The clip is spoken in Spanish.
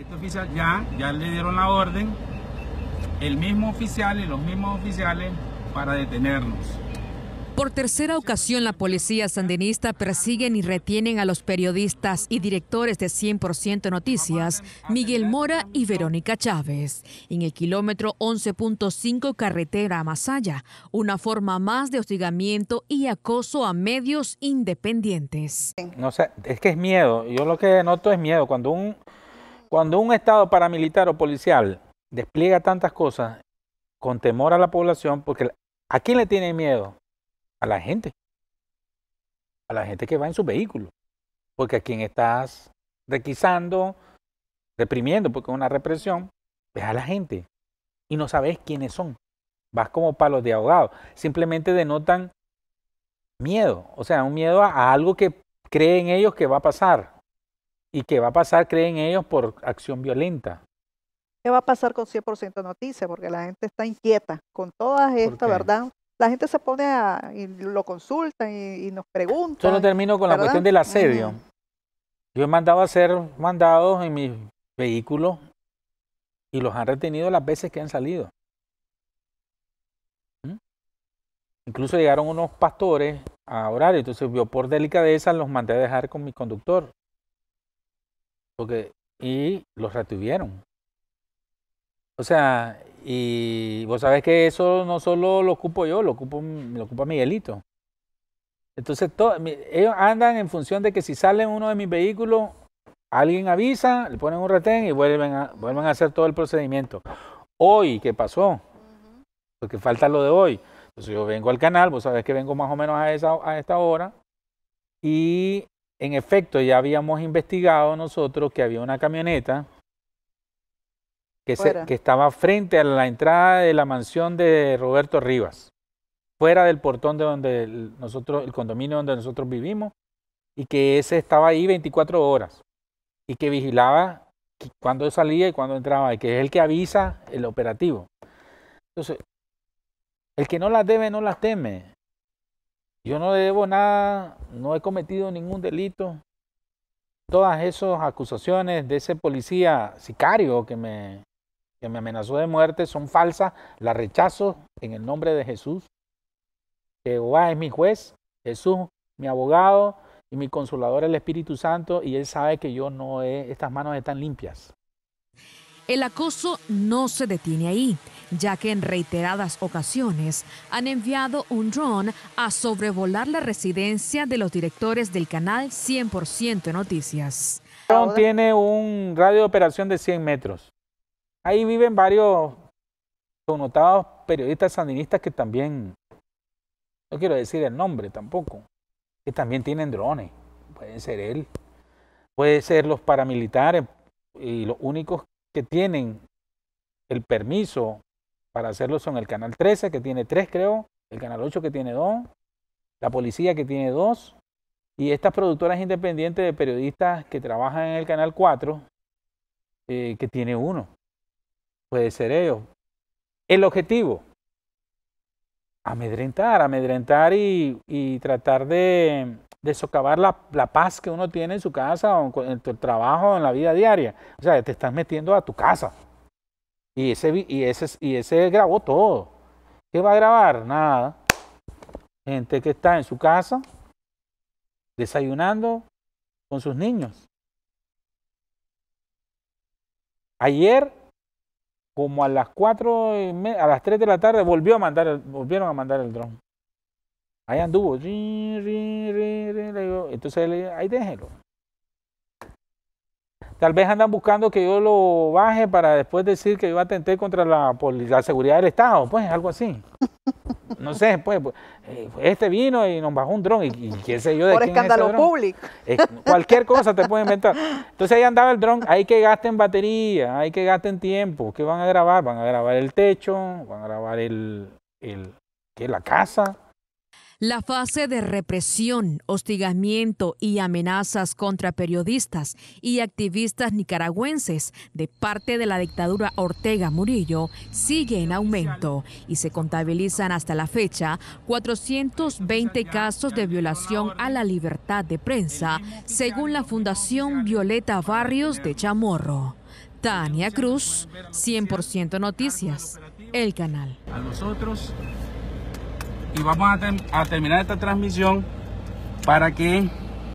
Este oficial ya, ya le dieron la orden, el mismo oficial y los mismos oficiales para detenernos. Por tercera ocasión, la policía sandinista persiguen y retienen a los periodistas y directores de 100% Noticias, Miguel Mora y Verónica Chávez, en el kilómetro 11.5 carretera a Masaya, una forma más de hostigamiento y acoso a medios independientes. No sé, es que es miedo. Yo lo que noto es miedo. Cuando un cuando un Estado paramilitar o policial despliega tantas cosas con temor a la población, porque ¿a quién le tiene miedo? A la gente. A la gente que va en su vehículo. Porque a quien estás requisando, reprimiendo, porque es una represión, es a la gente. Y no sabes quiénes son. Vas como palos de ahogado. Simplemente denotan miedo. O sea, un miedo a, a algo que creen ellos que va a pasar y qué va a pasar, creen ellos, por acción violenta. ¿Qué va a pasar con 100% noticias? Porque la gente está inquieta con toda esta, ¿verdad? La gente se pone a, y lo consulta y, nos pregunta. Solo termino con la cuestión del asedio. Yo he mandado a ser mandados en mis vehículos y los han retenido las veces que han salido. ¿Mm? Incluso llegaron unos pastores a orar, entonces yo por delicadeza los mandé a dejar con mi conductor. Porque, y los retuvieron. O sea, y vos sabés que eso no solo lo ocupo yo, lo ocupo, lo ocupa Miguelito. Entonces, ellos andan en función de que si salen uno de mis vehículos, alguien avisa, le ponen un retén y vuelven a, vuelven a hacer todo el procedimiento. Hoy, ¿qué pasó? Porque falta lo de hoy. Entonces yo vengo al canal, vos sabés que vengo más o menos a, esa, a esta hora, y en efecto, ya habíamos investigado nosotros que había una camioneta que, estaba frente a la entrada de la mansión de Roberto Rivas, fuera del portón de donde nosotros, el condominio donde nosotros vivimos, y que ese estaba ahí 24 horas y que vigilaba cuando salía y cuando entraba, y que es el que avisa el operativo. Entonces, el que no las debe, no las teme. Yo no debo nada, no he cometido ningún delito. Todas esas acusaciones de ese policía sicario que me, que me amenazó de muerte son falsas, las rechazo en el nombre de Jesús. Jehová es mi juez, Jesús mi abogado y mi consolador el Espíritu Santo y él sabe que yo no he, estas manos están limpias. El acoso no se detiene ahí, ya que en reiteradas ocasiones han enviado un dron a sobrevolar la residencia de los directores del canal 100% Noticias. El dron tiene un radio de operación de 100 metros. Ahí viven varios connotados periodistas sandinistas que también, no quiero decir el nombre tampoco, que también tienen drones. Puede ser él, puede ser los paramilitares y los únicos que tienen el permiso para hacerlo son el canal 13, que tiene tres creo, el canal 8 que tiene dos la policía que tiene dos y estas productoras independientes de periodistas que trabajan en el canal 4, eh, que tiene uno Puede ser ellos. El objetivo, amedrentar, amedrentar y tratar de de socavar la, paz que uno tiene en su casa o en, tu trabajo o en la vida diaria. O sea, te estás metiendo a tu casa. Y ese, ese, y ese grabó todo. ¿Qué va a grabar? Nada. Gente que está en su casa desayunando con sus niños. Ayer, como a las cuatro a las 3 de la tarde, volvió a mandar volvieron a mandar el dron. Ahí anduvo. Entonces ahí déjelo. Tal vez andan buscando que yo lo baje para después decir que yo atenté contra la, seguridad del Estado, pues algo así. No sé, pues, pues eh, este vino y nos bajó un dron y, sé yo de quién escándalo es ese público. Eh, cualquier cosa te puede inventar. Entonces ahí andaba el dron, hay que gasten batería, hay que gasten tiempo. ¿Qué van a grabar? Van a grabar el techo, van a grabar el, el la casa, la fase de represión, hostigamiento y amenazas contra periodistas y activistas nicaragüenses de parte de la dictadura Ortega Murillo sigue en aumento y se contabilizan hasta la fecha 420 casos de violación a la libertad de prensa, según la Fundación Violeta Barrios de Chamorro. Tania Cruz, 100% Noticias, el canal. A nosotros y vamos a, terminar esta transmisión para que